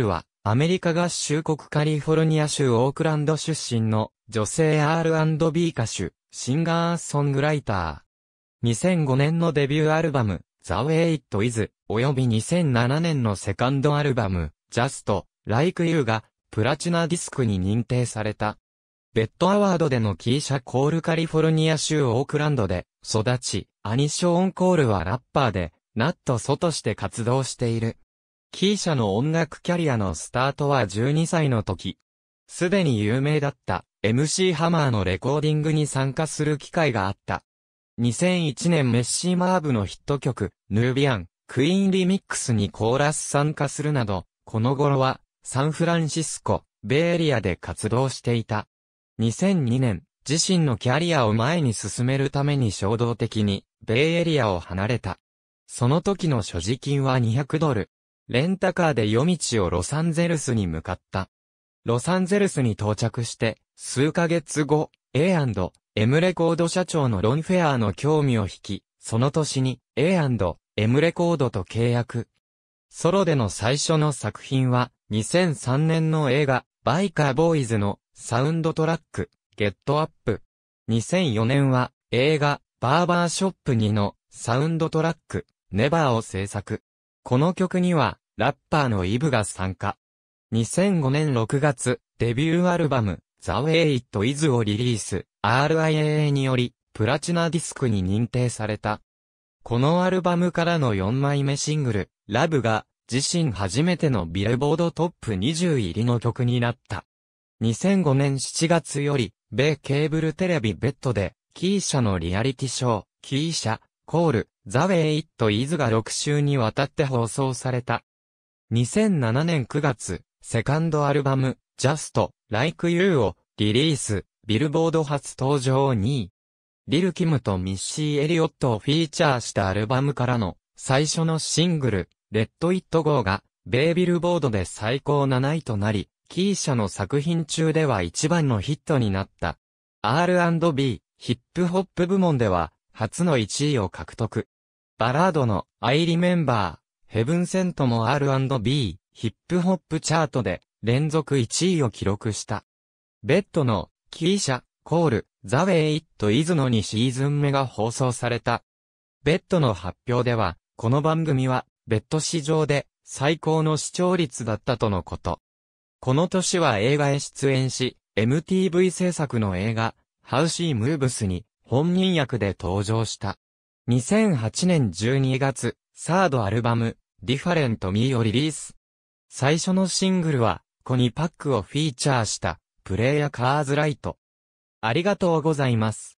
ルは、アメリカ合衆国カリフォルニア州オークランド出身の女性 R&B 歌手、シンガーソングライター。2005年のデビューアルバム、The Way It Is、および2007年のセカンドアルバム、Just Like You が、プラチナディスクに認定された。ベッドアワードでのキーシャ・コールカリフォルニア州オークランドで育ち、アニショーン・コールはラッパーで、ナットソとして活動している。キーシャの音楽キャリアのスタートは12歳の時。すでに有名だった MC ハマーのレコーディングに参加する機会があった。2001年メッシーマーブのヒット曲、ヌービアン、クイーンリミックスにコーラス参加するなど、この頃は、サンフランシスコ、ベイエリアで活動していた。2002年、自身のキャリアを前に進めるために衝動的に、ベイエリアを離れた。その時の所持金は200ドル、レンタカーで夜道をロサンゼルスに向かった。ロサンゼルスに到着して、数ヶ月後、A&M レコード社長のロンフェアーの興味を引き、その年に A&M レコードと契約。ソロでの最初の作品は、2003年の映画、バイカーボーイズのサウンドトラック、ゲットアップ。2004年は、映画、バーバーショップ2のサウンドトラック、ネバーを制作。この曲には、ラッパーのイブが参加。2005年6月、デビューアルバム、The Way It Is をリリース、RIAA により、プラチナディスクに認定された。このアルバムからの4枚目シングル、ラブが、自身初めてのビルボードトップ20入りの曲になった。2005年7月より、米ケーブルテレビベッドで、キーシャのリアリティショー、キーシャ、コール、ザ・ウェイ・イット・イズが6週にわたって放送された。2007年9月、セカンドアルバム、Just Like You をリリース、ビルボード初登場2位。リル・キムとミッシー・エリオットをフィーチャーしたアルバムからの最初のシングル、レッド・イット・ゴーが、イビルボードで最高7位となり、キーシャの作品中では一番のヒットになった。R&B、ヒップホップ部門では、初の1位を獲得。バラードの、I Remember ヘブンセントも R&B、ヒップホップチャートで連続1位を記録した。ベッドの、キーシャ、コール、ザ・ウェイ・イット・イズの2シーズン目が放送された。ベッドの発表では、この番組は、ベッド史上で最高の視聴率だったとのこと。この年は映画へ出演し、MTV 制作の映画、ハウシー・ムーブスに本人役で登場した。2008年12月、サードアルバム、Different Me をリリース。最初のシングルは、コニパックをフィーチャーした、プレイヤーカーズライト。ありがとうございます。